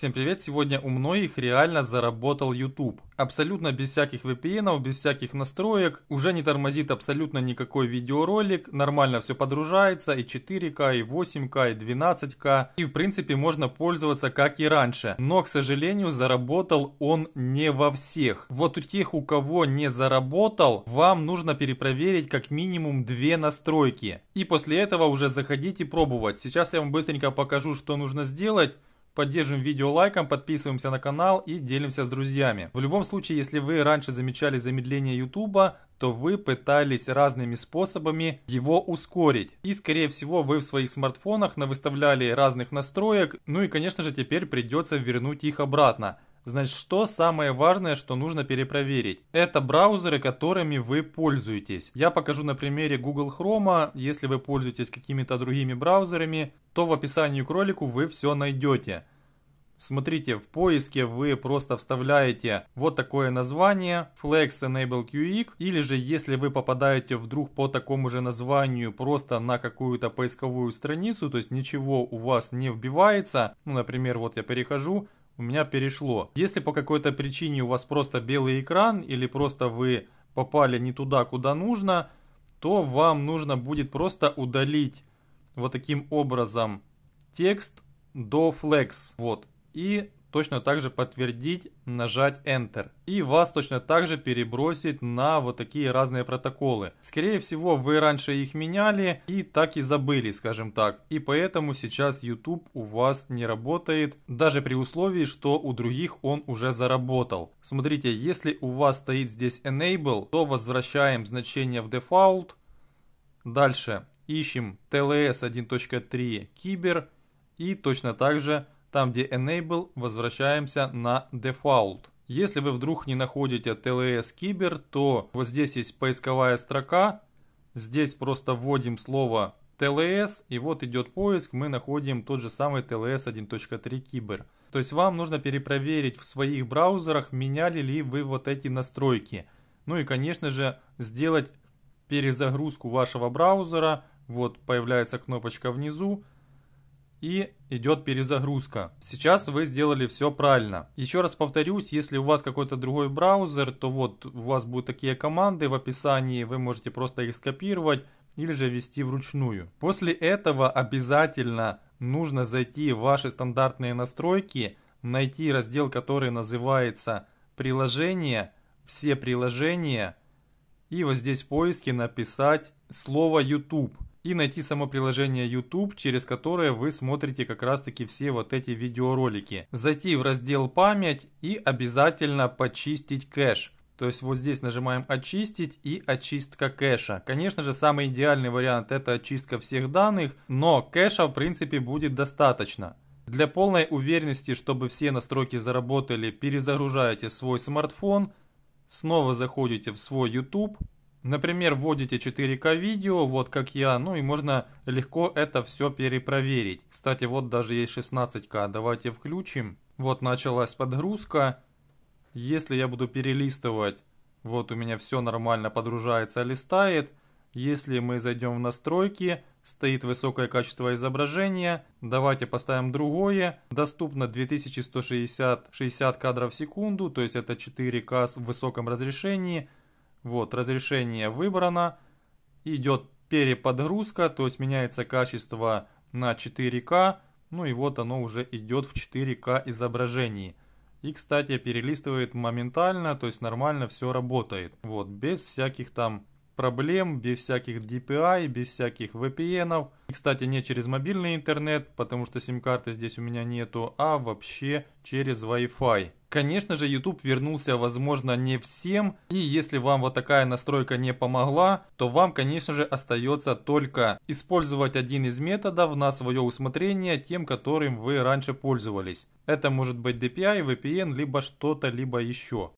Всем привет! Сегодня у многих реально заработал YouTube. Абсолютно без всяких VPN, без всяких настроек. Уже не тормозит абсолютно никакой видеоролик. Нормально все подружается и 4К, и 8К, и 12К. И в принципе можно пользоваться как и раньше. Но, к сожалению, заработал он не во всех. Вот у тех, у кого не заработал, вам нужно перепроверить как минимум две настройки. И после этого уже заходить и пробовать. Сейчас я вам быстренько покажу, что нужно сделать. Поддерживаем видео лайком, подписываемся на канал и делимся с друзьями. В любом случае, если вы раньше замечали замедление YouTube, то вы пытались разными способами его ускорить. И скорее всего вы в своих смартфонах навыставляли разных настроек, ну и конечно же теперь придется вернуть их обратно. Значит, что самое важное, что нужно перепроверить? Это браузеры, которыми вы пользуетесь. Я покажу на примере Google Chrome. Если вы пользуетесь какими-то другими браузерами, то в описании к ролику вы все найдете. Смотрите, в поиске вы просто вставляете вот такое название Flex Enable QX, или же если вы попадаете вдруг по такому же названию просто на какую-то поисковую страницу, то есть ничего у вас не вбивается, ну, например, вот я перехожу, у меня перешло. Если по какой-то причине у вас просто белый экран или просто вы попали не туда, куда нужно, то вам нужно будет просто удалить вот таким образом текст до flex. Вот. И точно так же подтвердить, нажать Enter. И вас точно так же перебросит на вот такие разные протоколы. Скорее всего, вы раньше их меняли и так и забыли, скажем так. И поэтому сейчас YouTube у вас не работает, даже при условии, что у других он уже заработал. Смотрите, если у вас стоит здесь Enable, то возвращаем значение в Default. Дальше ищем TLS 1.3 Кибер и точно так же там где Enable, возвращаемся на Default. Если вы вдруг не находите TLS Кибер, то вот здесь есть поисковая строка. Здесь просто вводим слово TLS, и вот идет поиск, мы находим тот же самый TLS 1.3 Кибер. То есть вам нужно перепроверить в своих браузерах, меняли ли вы вот эти настройки. Ну и, конечно же, сделать перезагрузку вашего браузера. Вот появляется кнопочка внизу и идет перезагрузка. Сейчас вы сделали все правильно. Еще раз повторюсь, если у вас какой-то другой браузер, то вот у вас будут такие команды в описании, вы можете просто их скопировать или же ввести вручную. После этого обязательно нужно зайти в ваши стандартные настройки, найти раздел, который называется «Приложение», «Все приложения» и вот здесь в поиске написать слово «YouTube» и найти само приложение YouTube, через которое вы смотрите как раз таки все вот эти видеоролики. Зайти в раздел «Память» и обязательно почистить кэш. То есть вот здесь нажимаем «Очистить» и «Очистка кэша». Конечно же, самый идеальный вариант – это очистка всех данных, но кэша в принципе будет достаточно. Для полной уверенности, чтобы все настройки заработали, перезагружаете свой смартфон, снова заходите в свой YouTube, Например, вводите 4К видео, вот как я, ну и можно легко это все перепроверить. Кстати, вот даже есть 16К, давайте включим. Вот началась подгрузка. Если я буду перелистывать, вот у меня все нормально подружается, листает. Если мы зайдем в настройки, стоит высокое качество изображения. Давайте поставим другое. Доступно 2160 60 кадров в секунду, то есть это 4К в высоком разрешении. Вот, разрешение выбрано. Идет переподгрузка, то есть меняется качество на 4К. Ну и вот оно уже идет в 4К изображении. И, кстати, перелистывает моментально, то есть нормально все работает. Вот, без всяких там проблем, без всяких DPI, без всяких VPN. -ов. И, кстати, не через мобильный интернет, потому что сим-карты здесь у меня нету, а вообще через Wi-Fi. Конечно же, YouTube вернулся, возможно, не всем. И если вам вот такая настройка не помогла, то вам, конечно же, остается только использовать один из методов на свое усмотрение тем, которым вы раньше пользовались. Это может быть DPI, VPN, либо что-то, либо еще.